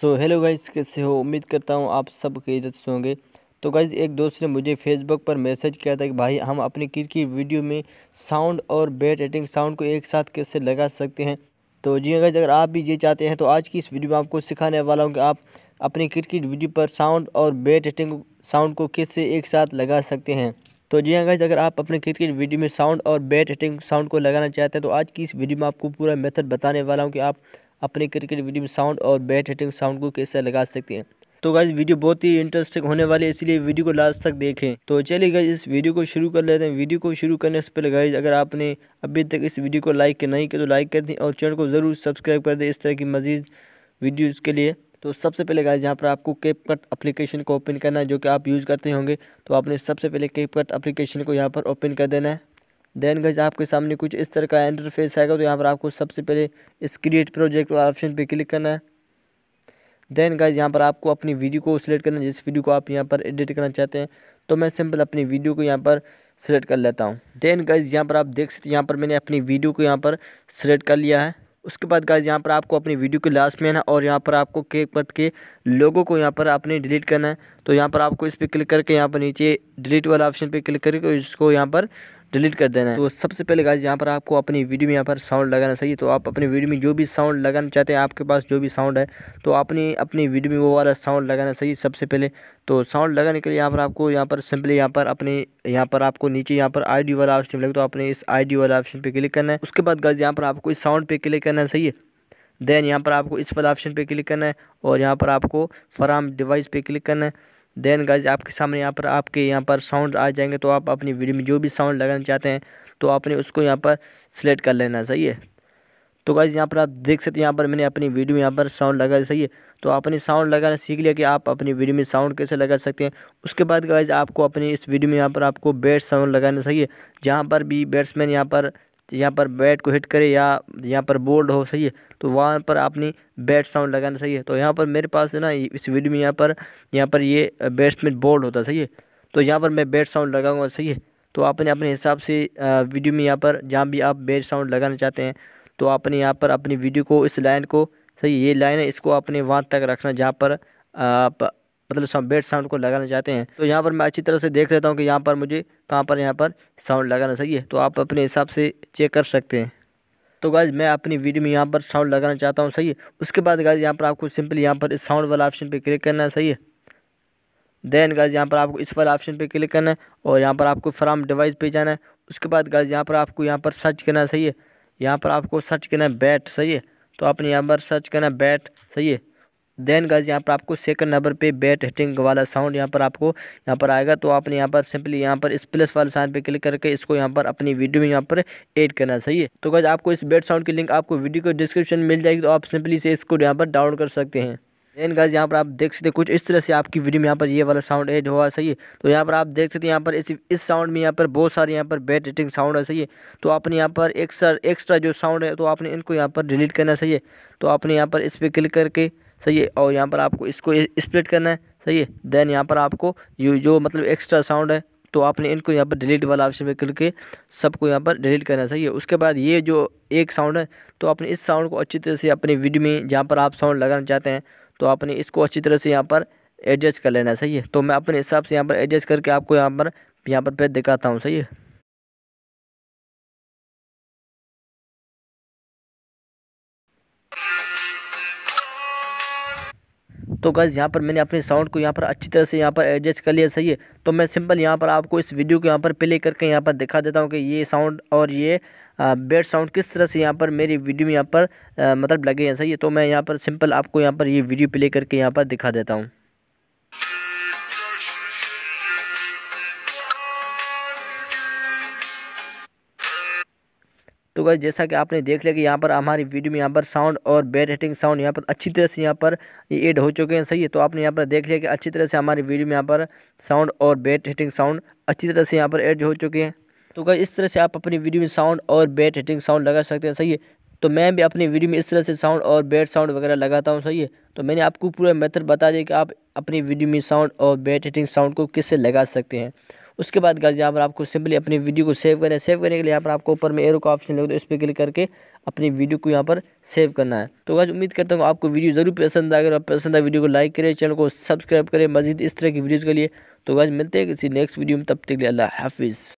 so hello guys कैसे हो उम्मीद करता हूँ आप सब खरीदत से होंगे तो गाइज़ एक दोस्त ने मुझे फेसबुक पर मैसेज किया था कि भाई हम अपने क्रिकेट वीडियो में साउंड और बैट एटिंग साउंड को एक साथ कैसे लगा सकते हैं तो जी गाइस हाँ अगर आप भी ये चाहते हैं तो आज की इस वीडियो में आपको सिखाने वाला हूँ कि आप अपने क्रिकेट वीडियो पर साउंड और बैट एटिंग साउंड को कैसे एक साथ लगा सकते हैं तो जी हाँ गाइज अगर आप अपने क्रिकेट वीडियो में साउंड और बैट हिटिंग साउंड को लगाना चाहते हैं तो आज की इस वीडियो में आपको पूरा मेथड बताने वाला हूँ कि आप अपने क्रिकेट वीडियो में साउंड और बैट हिटिंग साउंड को कैसे लगा सकते हैं तो गाइज वीडियो बहुत ही इंटरेस्टिंग होने वाली है इसलिए वीडियो को लास्ट तक देखें तो चलिए गाइज इस वीडियो को शुरू कर लेते हैं वीडियो को शुरू करने से पहले गाइज अगर आपने अभी तक इस वीडियो को लाइक नहीं किया तो लाइक कर दें और चैनल को ज़रूर सब्सक्राइब कर दें इस तरह की मजीद वीडियोज़ के लिए तो सबसे पहले गाइज यहाँ पर आपको केप कट अप्लीकेशन को ओपन करना है जो कि आप यूज़ करते होंगे तो आपने सबसे पहले केप कट अप्लीकेशन को यहाँ पर ओपन कर देना है देन गज़ आपके सामने कुछ इस तरह का इंटरफेस आएगा तो यहाँ पर आपको सबसे पहले इस क्रिएट प्रोजेक्ट वाला ऑप्शन पे क्लिक करना है देन गाइज यहाँ पर आपको अपनी वीडियो को सिलेक्ट करना है जिस वीडियो को आप यहाँ पर एडिट करना चाहते हैं तो मैं सिंपल अपनी वीडियो को यहाँ पर सिलेक्ट कर लेता हूँ देन गाइज यहाँ पर आप देख सकते हैं यहाँ पर मैंने अपनी वीडियो को यहाँ पर सिलेक्ट कर लिया है उसके बाद गाइज यहाँ पर आपको अपनी वीडियो के लास्ट में है और यहाँ पर आपको केक पट के लोगों को यहाँ पर आपने डिलीट करना है तो यहाँ पर आपको इस पर क्लिक करके यहाँ पर नीचे डिलीट वाला ऑप्शन पर क्लिक करके इसको यहाँ पर डिलीट कर देना है तो सबसे पहले गाइज यहाँ पर आपको अपनी वीडियो में यहाँ पर साउंड लगाना चाहिए तो आप अपनी वीडियो में जो भी साउंड लगाना चाहते हैं आपके पास जो भी साउंड है तो अपनी अपनी वीडियो में वो वाला साउंड लगाना चाहिए सबसे पहले तो साउंड लगाने के लिए यहाँ पर आपको यहाँ पर सिंपली यहाँ पर अपने यहाँ पर आपको नीचे यहाँ पर आई वाला ऑप्शन मिलेगा तो आपने इस आई वाला ऑप्शन पर क्लिक करना है उसके बाद गाइज यहाँ पर आपको इस साउंड पर क्लिक करना चाहिए देन यहाँ पर आपको इस वाला ऑप्शन पर क्लिक करना है और यहाँ पर आपको फराम डिवाइस पर क्लिक करना है देन गाइज आपके सामने यहाँ पर आपके यहाँ पर साउंड आ जाएंगे तो आप अपनी वीडियो में जो भी साउंड लगाना चाहते हैं तो आपने उसको यहाँ पर सिलेक्ट कर लेना सही है तो गाइज़ यहाँ पर आप देख सकते हैं यहाँ पर मैंने अपनी वीडियो में यहाँ पर साउंड लगा सही है तो आपने साउंड लगाना सीख लिया कि आप अपनी वीडियो में साउंड कैसे लगा सकते हैं उसके बाद गाइज आपको अपनी इस वीडियो में यहाँ पर आपको बेस्ट साउंड लगाना सही है जहाँ पर भी बैट्समैन यहाँ पर यहाँ पर बैट को हिट करे या यहाँ पर बोल्ड हो सही है तो वहाँ पर अपनी बैट साउंड लगाना सही है तो यहाँ पर मेरे पास है ना इस वीडियो में यहाँ पर यहाँ पर ये बैट्समैन बोल्ड होता सही है तो यहाँ पर मैं बैट साउंड लगाऊंगा सही है तो आपने अपने हिसाब से वीडियो में यहाँ पर जहाँ भी आप बैट साउंड लगाना चाहते हैं तो आपने यहाँ पर अपनी वीडियो को इस लाइन को सही ये लाइन है इसको आपने वहाँ तक रखना जहाँ पर आप मतलब बेड साउंड को लगाना चाहते हैं तो यहाँ पर मैं अच्छी तरह से देख लेता हूँ कि यहाँ पर मुझे कहाँ पर यहाँ पर साउंड लगाना चाहिए तो आप अपने हिसाब से चेक कर सकते हैं तो गाइज मैं अपनी वीडियो में यहाँ पर साउंड लगाना चाहता हूँ सही है उसके बाद गाइज यहाँ पर आपको सिंपली यहाँ पर इस साउंड वाला ऑप्शन पर क्लिक करना है सही है देन गाइज यहाँ पर आपको इस वाला ऑप्शन पे क्लिक करना है और यहाँ पर आपको फ्राम डिवाइस पे जाना है उसके बाद गाइज यहाँ पर आपको यहाँ पर सर्च करना है सही है यहाँ पर आपको सर्च करना है बैट सही है तो आपने यहाँ पर सर्च करना है बैट सही है देन गाइज यहाँ पर आपको सेकंड नंबर पे बैट हिटिंग वाला साउंड यहाँ पर आपको यहाँ पर आएगा तो आपने यहाँ पर सिंपली यहाँ पर इस प्लस वाले साइन पे क्लिक करके इसको यहाँ पर अपनी वीडियो में यहाँ पर एड करना सही है तो गाइज आपको इस बैट साउंड की लिंक आपको वीडियो को डिस्क्रिप्शन मिल जाएगी तो आप सिंपली से इसको यहाँ पर डाउनलोड कर सकते हैं देन गाइज यहाँ पर आप देख सकते हैं कुछ इस तरह से आपकी वीडियो में यहाँ पर ये वाला साउंड एड हुआ सही है तो यहाँ पर आप देख सकते हैं यहाँ पर इस इस साउंड में यहाँ पर बहुत सारे यहाँ पर बैट हिटिंग साउंड है सही है तो आपने यहाँ पर एक्स्ट्रा एक्स्ट्रा जो साउंड है तो आपने इनको यहाँ पर डिलीट करना सही है तो आपने यहाँ पर इस पर क्लिक करके सही है और यहाँ पर आपको इसको स्प्लिट करना है सही है देन यहाँ पर आपको यू जो मतलब एक्स्ट्रा साउंड है तो आपने इनको यहाँ पर डिलीट वाला ऑप्शन पे करके सबको यहाँ पर डिलीट करना है सही है उसके बाद ये जो एक साउंड है तो आपने इस साउंड को अच्छी तरह से अपने वीडियो में जहाँ पर आप साउंड लगाना चाहते हैं तो आपने इसको अच्छी तरह से यहाँ पर एडजस्ट कर लेना सही है तो मैं अपने हिसाब से यहाँ पर एडजस्ट करके आपको यहाँ पर यहाँ पर पे दिखाता हूँ सही है तो गैस यहाँ पर मैंने अपने साउंड को यहाँ पर अच्छी तरह से यहाँ पर एडजस्ट कर लिया सही है तो मैं सिंपल यहाँ पर आपको इस वीडियो को यहाँ पर प्ले करके यहाँ पर दिखा देता हूँ कि ये साउंड और ये बेड साउंड किस तरह से यहाँ पर मेरी वीडियो में यहाँ पर आ, मतलब लगे हैं सही है तो मैं यहाँ पर सिंपल आपको यहाँ पर ये वीडियो प्ले करके यहाँ पर दिखा देता हूँ तो गई जैसा कि आपने देख लिया कि यहाँ पर हमारी वीडियो में यहाँ पर साउंड और बैट हिटिंग साउंड यहाँ पर अच्छी तरह से यहाँ पर ये एड हो चुके हैं सही है तो आपने यहाँ पर देख लिया कि अच्छी तरह से हमारी वीडियो में यहाँ पर साउंड और बैट हिटिंग साउंड अच्छी तरह से यहाँ पर एड हो चुके हैं तो गई इस तरह से आप अपनी वीडियो में साउंड और बैट हिटिंग साउंड लगा सकते हैं सही है तो मैं भी अपनी वीडियो में इस तरह से साउंड और बैट साउंड वगैरह लगाता हूँ सही है तो मैंने आपको पूरा मेथड बता दिया कि आप अपनी वीडियो में साउंड और बैट हिटिंग साउंड को किससे लगा सकते हैं उसके बाद गाइज यहाँ पर आपको सिंपली अपनी वीडियो को सेव करना है सेव करने के लिए यहाँ पर आपको ऊपर में एरो का ऑप्शन लगता है उस पर क्लिक करके अपनी वीडियो को यहाँ पर सेव करना है तो गाइज उम्मीद करता हूँ आपको वीडियो ज़रूर पसंद आए अगर आप पसंद आए वीडियो को लाइक करें चैनल को सब्सक्राइब करें मजीद इस तरह की वीडियोज़ के लिए तो गाइज मिलते हैं किसी नेक्स्ट वीडियो में तब तक के लिए अल्लाह हाफिज़